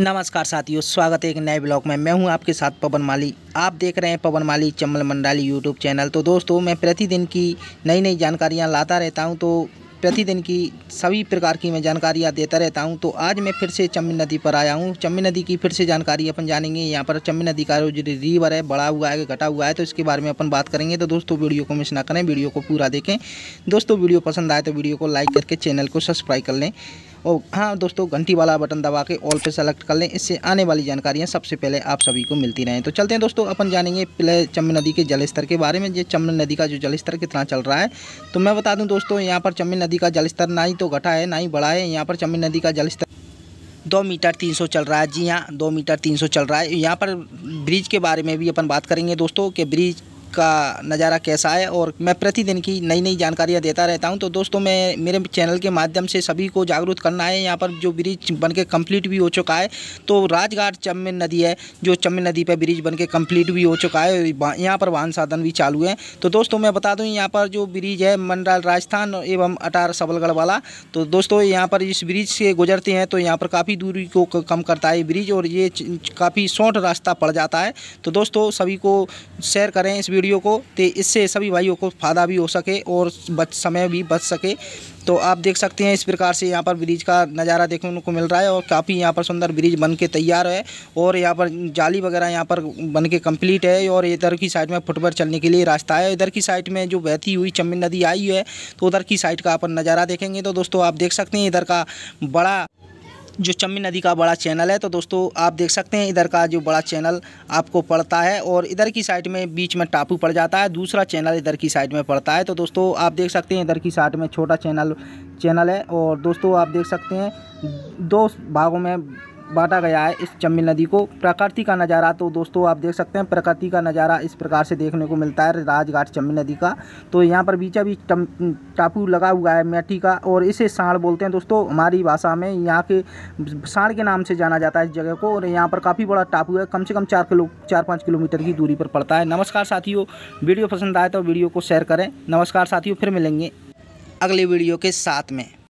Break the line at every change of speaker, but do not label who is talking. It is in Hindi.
नमस्कार साथियों स्वागत है एक नए ब्लॉग में मैं हूं आपके साथ पवन माली आप देख रहे हैं पवन माली चम्बल मंडाली यूट्यूब चैनल तो दोस्तों मैं प्रतिदिन की नई नई जानकारियां लाता रहता हूं तो प्रतिदिन की सभी प्रकार की मैं जानकारियाँ देता रहता हूँ तो आज मैं फिर से चम्बी नदी पर आया हूँ चम्बी नदी की फिर से जानकारी अपन जानेंगे यहाँ पर चम्बी नदी का जो रिवर है बड़ा हुआ है घटा हुआ है तो इसके बारे में अपन बात करेंगे तो दोस्तों वीडियो को मिस ना करें वीडियो को पूरा देखें दोस्तों वीडियो पसंद आए तो वीडियो को लाइक करके चैनल को सब्सक्राइब कर लें और हाँ दोस्तों घंटी वाला बटन दबा के ऑल पे सेलेक्ट कर लें इससे आने वाली जानकारियाँ सबसे पहले आप सभी को मिलती रहें तो चलते हैं दोस्तों अपन जानेंगे पिले चम्बे नदी के जल स्तर के बारे में ये चम्बे नदी का जो जल स्तर कितना चल रहा है तो मैं बता दूँ दोस्तों यहाँ पर चम्बे नदी का जल स्तर ना ही तो घटा है ना ही बढ़ा है यहाँ पर चम्बे नदी का जल स्तर दो मीटर तीन सौ चल रहा है जी हाँ दो मीटर तीन सौ चल रहा है यहाँ पर ब्रिज के बारे में भी अपन बात करेंगे दोस्तों कि ब्रिज का नज़ारा कैसा है और मैं प्रतिदिन की नई नई जानकारियाँ देता रहता हूँ तो दोस्तों मैं मेरे चैनल के माध्यम से सभी को जागरूक करना है यहाँ पर जो ब्रिज बन के कम्प्लीट भी हो चुका है तो राजघाट चम्बे नदी है जो चम्बे नदी पर ब्रिज बन के कम्प्लीट भी हो चुका है यहाँ पर वाहन साधन भी चालू है तो दोस्तों मैं बता दूँ यहाँ पर जो ब्रिज है मंडल राजस्थान एवं अटार सबलगढ़ वाला तो दोस्तों यहाँ पर इस ब्रिज से गुजरते हैं तो यहाँ पर काफ़ी दूरी को कम करता है ब्रिज और ये काफ़ी शॉर्ट रास्ता पड़ जाता है तो दोस्तों सभी को शेयर करें इस वीडियो को तो इससे सभी भाइयों को फ़ायदा भी हो सके और बच समय भी बच सके तो आप देख सकते हैं इस प्रकार से यहाँ पर ब्रिज का नज़ारा देखने को मिल रहा है और काफ़ी यहाँ पर सुंदर ब्रिज बन के तैयार है और यहाँ पर जाली वगैरह यहाँ पर बन के कम्प्लीट है और इधर की साइड में फुटबॉल चलने के लिए रास्ता है इधर की साइड में जो बहती हुई चम्बी नदी आई है तो उधर की साइड का अपन नज़ारा देखेंगे तो दोस्तों आप देख सकते हैं इधर का बड़ा जो चम्मी नदी का बड़ा चैनल है तो दोस्तों आप देख सकते हैं इधर का जो बड़ा चैनल आपको पड़ता है और इधर की साइड में बीच में टापू पड़ जाता है दूसरा चैनल इधर की साइड में पड़ता है तो दोस्तों आप देख सकते हैं इधर की साइड में छोटा चैनल चैनल है और दोस्तों आप देख सकते हैं दो भागों में बांटा गया है इस चम्बिल नदी को प्रकृति का नज़ारा तो दोस्तों आप देख सकते हैं प्रकृति का नज़ारा इस प्रकार से देखने को मिलता है राजघाट चम्बिल नदी का तो यहाँ पर बीचा बीच टापू लगा हुआ है मैठी का और इसे साढ़ बोलते हैं दोस्तों हमारी भाषा में यहाँ के साढ़ के नाम से जाना जाता है इस जगह को और यहाँ पर काफ़ी बड़ा टापू है कम से कम चार किलो चार पाँच किलोमीटर की दूरी पर पड़ता है नमस्कार साथियों वीडियो पसंद आए तो वीडियो को शेयर करें नमस्कार साथियों फिर मिलेंगे अगले वीडियो के साथ में